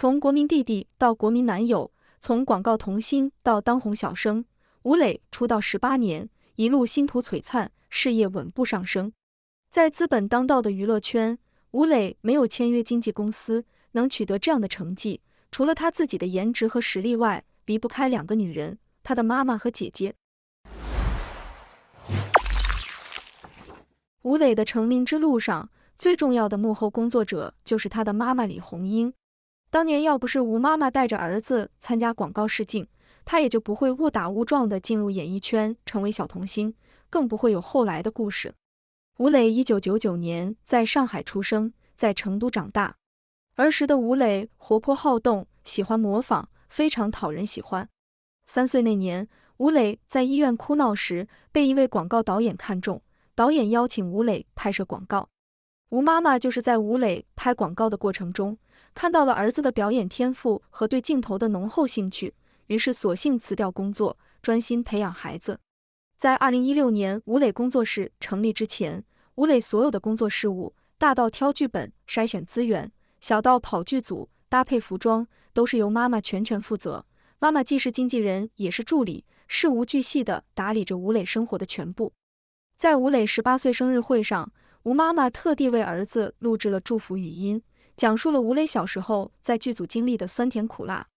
从国民弟弟到国民男友，从广告童星到当红小生，吴磊出道十八年，一路星途璀璨，事业稳步上升。在资本当道的娱乐圈，吴磊没有签约经纪公司，能取得这样的成绩，除了他自己的颜值和实力外，离不开两个女人，他的妈妈和姐姐。吴磊的成名之路上最重要的幕后工作者就是他的妈妈李红英。当年要不是吴妈妈带着儿子参加广告试镜，他也就不会误打误撞地进入演艺圈，成为小童星，更不会有后来的故事。吴磊，一九九九年在上海出生，在成都长大。儿时的吴磊活泼好动，喜欢模仿，非常讨人喜欢。三岁那年，吴磊在医院哭闹时被一位广告导演看中，导演邀请吴磊拍摄广告。吴妈妈就是在吴磊拍广告的过程中。看到了儿子的表演天赋和对镜头的浓厚兴趣，于是索性辞掉工作，专心培养孩子。在二零一六年吴磊工作室成立之前，吴磊所有的工作事务，大到挑剧本、筛选资源，小到跑剧组、搭配服装，都是由妈妈全权负责。妈妈既是经纪人，也是助理，事无巨细的打理着吴磊生活的全部。在吴磊十八岁生日会上，吴妈妈特地为儿子录制了祝福语音。讲述了吴磊小时候在剧组经历的酸甜苦辣。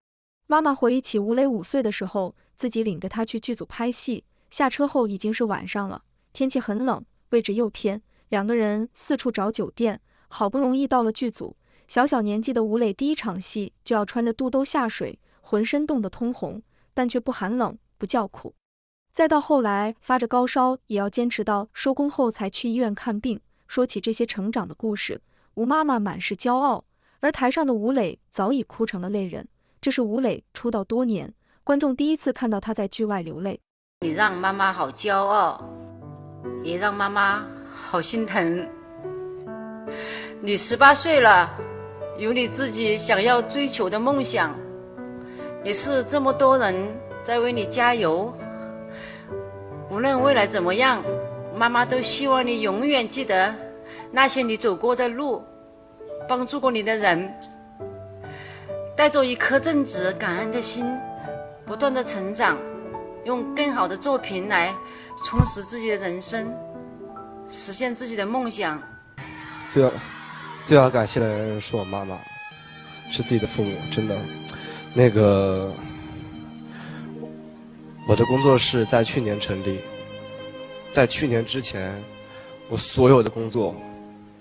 妈妈回忆起吴磊五岁的时候，自己领着他去剧组拍戏，下车后已经是晚上了，天气很冷，位置又偏，两个人四处找酒店，好不容易到了剧组。小小年纪的吴磊，第一场戏就要穿着肚兜下水，浑身冻得通红，但却不寒冷，不叫苦。再到后来发着高烧，也要坚持到收工后才去医院看病。说起这些成长的故事。吴妈妈满是骄傲，而台上的吴磊早已哭成了泪人。这是吴磊出道多年，观众第一次看到他在剧外流泪。你让妈妈好骄傲，也让妈妈好心疼。你十八岁了，有你自己想要追求的梦想，也是这么多人在为你加油。无论未来怎么样，妈妈都希望你永远记得。那些你走过的路，帮助过你的人，带着一颗正直、感恩的心，不断的成长，用更好的作品来充实自己的人生，实现自己的梦想。最，最好感谢的人是我妈妈，是自己的父母，真的。那个，我的工作室在去年成立，在去年之前，我所有的工作。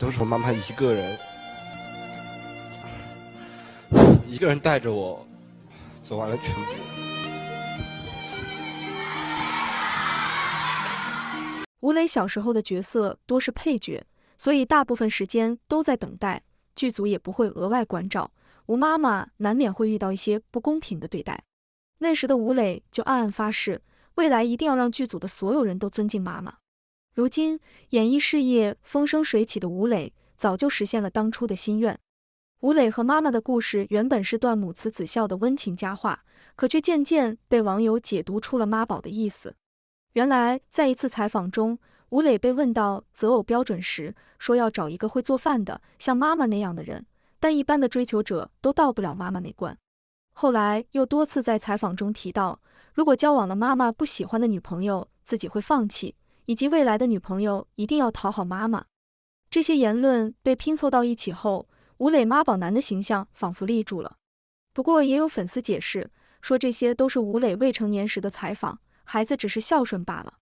都是我妈妈一个人，一个人带着我，走完了全部。吴磊小时候的角色多是配角，所以大部分时间都在等待，剧组也不会额外关照。吴妈妈难免会遇到一些不公平的对待，那时的吴磊就暗暗发誓，未来一定要让剧组的所有人都尊敬妈妈。如今，演艺事业风生水起的吴磊早就实现了当初的心愿。吴磊和妈妈的故事原本是段母慈子孝的温情佳话，可却渐渐被网友解读出了妈宝的意思。原来，在一次采访中，吴磊被问到择偶标准时，说要找一个会做饭的，像妈妈那样的人。但一般的追求者都到不了妈妈那关。后来又多次在采访中提到，如果交往了妈妈不喜欢的女朋友，自己会放弃。以及未来的女朋友一定要讨好妈妈，这些言论被拼凑到一起后，吴磊妈宝男的形象仿佛立住了。不过也有粉丝解释说，这些都是吴磊未成年时的采访，孩子只是孝顺罢了。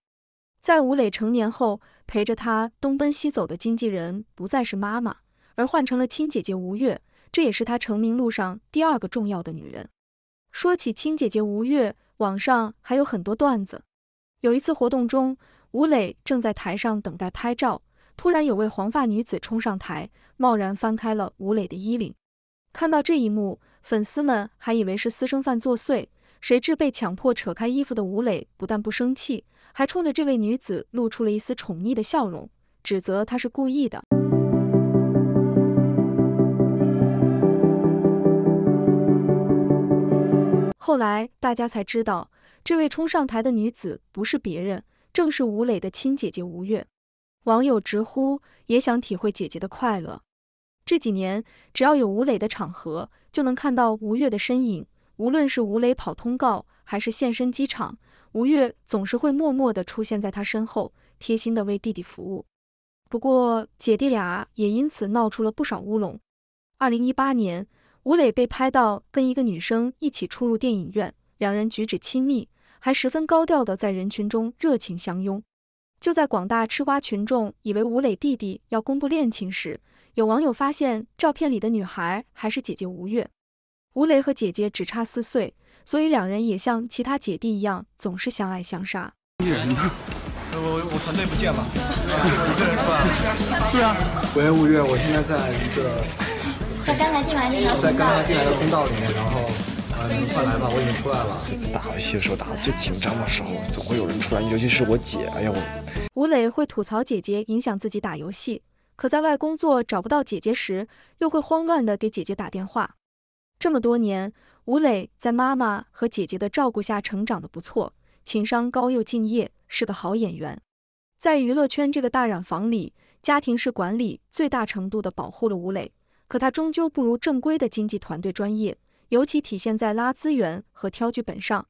在吴磊成年后，陪着他东奔西走的经纪人不再是妈妈，而换成了亲姐姐吴越，这也是他成名路上第二个重要的女人。说起亲姐姐吴越，网上还有很多段子。有一次活动中。吴磊正在台上等待拍照，突然有位黄发女子冲上台，贸然翻开了吴磊的衣领。看到这一幕，粉丝们还以为是私生饭作祟，谁知被强迫扯开衣服的吴磊不但不生气，还冲着这位女子露出了一丝宠溺的笑容，指责她是故意的。后来大家才知道，这位冲上台的女子不是别人。正是吴磊的亲姐姐吴越，网友直呼也想体会姐姐的快乐。这几年，只要有吴磊的场合，就能看到吴越的身影。无论是吴磊跑通告，还是现身机场，吴越总是会默默地出现在他身后，贴心地为弟弟服务。不过，姐弟俩也因此闹出了不少乌龙。二零一八年，吴磊被拍到跟一个女生一起出入电影院，两人举止亲密。还十分高调的在人群中热情相拥。就在广大吃瓜群众以为吴磊弟弟要公布恋情时，有网友发现照片里的女孩还是姐姐吴越。吴磊和姐姐只差四岁，所以两人也像其他姐弟一样，总是相爱相杀。艺人，我我团队不见了，一个人是吧？对啊。喂，吴越，我现在在一个在刚刚进来的通道里面，然后。快来吧，我已经出来了。打游戏的时候打的最紧张的时候总会有人出来，尤其是我姐，哎呀我。吴磊会吐槽姐姐影响自己打游戏，可在外工作找不到姐姐时，又会慌乱的给姐姐打电话。这么多年，吴磊在妈妈和姐姐的照顾下成长的不错，情商高又敬业，是个好演员。在娱乐圈这个大染房里，家庭式管理最大程度的保护了吴磊，可他终究不如正规的经纪团队专业。尤其体现在拉资源和挑剧本上。《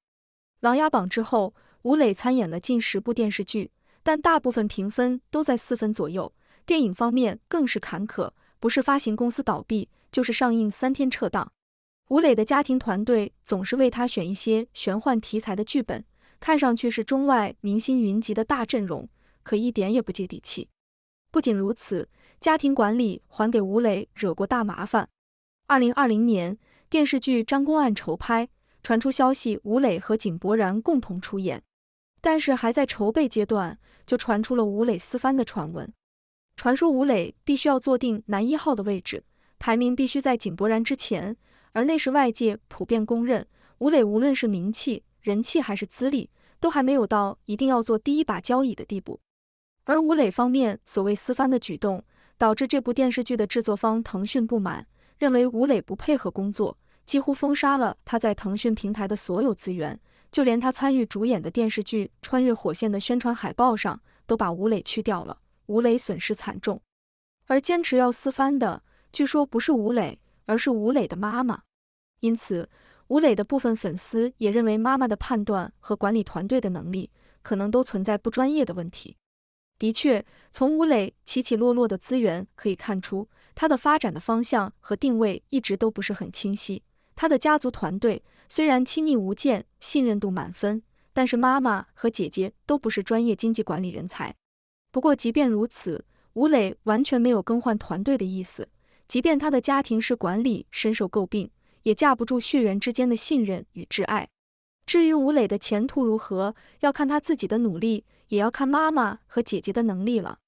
琅琊榜》之后，吴磊参演了近十部电视剧，但大部分评分都在四分左右。电影方面更是坎坷，不是发行公司倒闭，就是上映三天撤档。吴磊的家庭团队总是为他选一些玄幻题材的剧本，看上去是中外明星云集的大阵容，可一点也不接地气。不仅如此，家庭管理还给吴磊惹过大麻烦。二零二零年。电视剧《张公案》筹拍传出消息，吴磊和井柏然共同出演，但是还在筹备阶段就传出了吴磊私翻的传闻。传说吴磊必须要坐定男一号的位置，排名必须在井柏然之前。而那时外界普遍公认，吴磊无论是名气、人气还是资历，都还没有到一定要做第一把交椅的地步。而吴磊方面所谓私翻的举动，导致这部电视剧的制作方腾讯不满。认为吴磊不配合工作，几乎封杀了他在腾讯平台的所有资源，就连他参与主演的电视剧《穿越火线》的宣传海报上都把吴磊去掉了。吴磊损失惨重，而坚持要私翻的，据说不是吴磊，而是吴磊的妈妈。因此，吴磊的部分粉丝也认为妈妈的判断和管理团队的能力可能都存在不专业的问题。的确，从吴磊起起落落的资源可以看出，他的发展的方向和定位一直都不是很清晰。他的家族团队虽然亲密无间、信任度满分，但是妈妈和姐姐都不是专业经济管理人才。不过，即便如此，吴磊完全没有更换团队的意思。即便他的家庭式管理深受诟病，也架不住血缘之间的信任与挚爱。至于吴磊的前途如何，要看他自己的努力，也要看妈妈和姐姐的能力了。